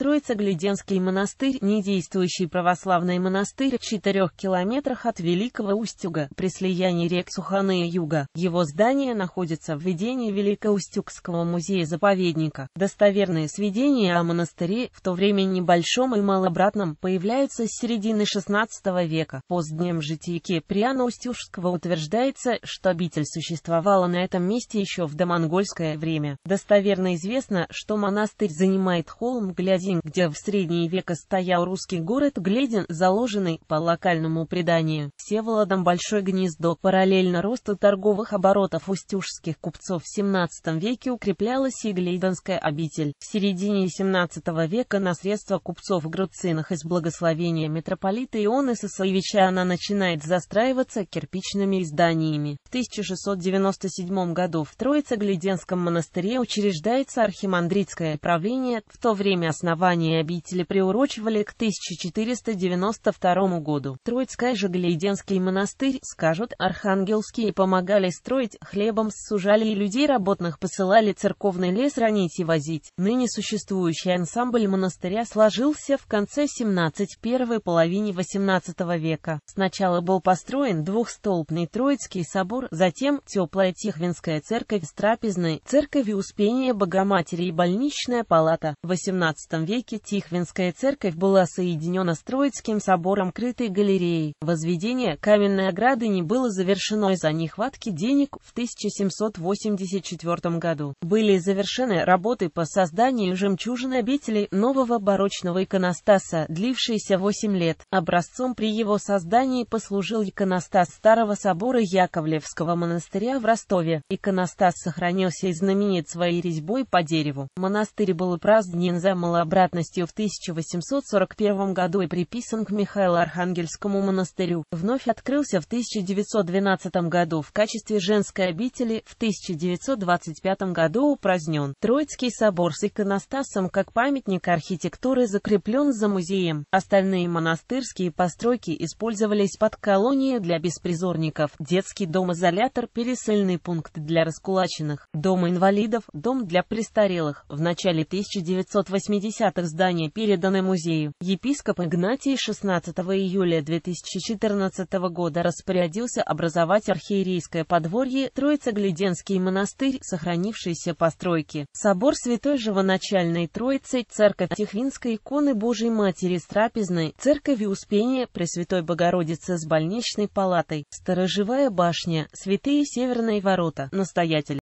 Троицоглюденский монастырь – недействующий православный монастырь в четырех километрах от Великого Устюга, при слиянии рек Суханы и Юга. Его здание находится в ведении Великоустюгского музея-заповедника. Достоверные сведения о монастыре, в то время небольшом и малобратном, появляются с середины XVI века. В позднем житии Киприана Устюжского утверждается, что обитель существовала на этом месте еще в домонгольское время. Достоверно известно, что монастырь занимает холм, глядя Гледень, где в средние века стоял русский город Гледин, заложенный, по локальному преданию, Всеволодом большое Гнездо. Параллельно росту торговых оборотов устюжских купцов в XVII веке укреплялась и Глединская обитель. В середине XVII века на средства купцов Груциных из благословения митрополита Ионы Сосоевича она начинает застраиваться кирпичными изданиями. В 1697 году в Троице-Гледенском монастыре учреждается архимандритское правление, в то время основное основания обители приурочивали к 1492 году. Троицкая же Глейденский монастырь, скажут, архангельские помогали строить, хлебом сужали и людей работных посылали церковный лес ранить и возить. Ныне существующий ансамбль монастыря сложился в конце 17 первой половине 18 века. Сначала был построен двухстолбный Троицкий собор, затем теплая Тихвинская церковь с трапезной, церковь Успения Богоматери и больничная палата. В 18 XVIII веке Тихвинская церковь была соединена с Троицким собором крытой галереей. Возведение каменной ограды не было завершено из-за нехватки денег в 1784 году. Были завершены работы по созданию жемчужины обители нового барочного иконостаса, длившиеся 8 лет. Образцом при его создании послужил иконостас Старого собора Яковлевского монастыря в Ростове. Иконостас сохранился и знаменит своей резьбой по дереву. Монастырь был празднен за малообразие кратностью в 1841 году и приписан к Михаилу архангельскому монастырю, вновь открылся в 1912 году в качестве женской обители, в 1925 году упразднен. Троицкий собор с иконостасом как памятник архитектуры закреплен за музеем. Остальные монастырские постройки использовались под колонию для беспризорников, детский дом-изолятор, пересыльный пункт для раскулаченных, дом инвалидов, дом для престарелых. В начале 1980 60-х здание переданы музею. Епископ Игнатий 16 июля 2014 года распорядился образовать архиерейское подворье Троицегляденский монастырь, сохранившиеся постройки. Собор Святой Живоначальной Троицы, Церковь Тихвинской иконы Божьей Матери с трапезной, Церковь Успения Пресвятой Богородицы с больничной палатой, Сторожевая башня, Святые Северные ворота, Настоятель.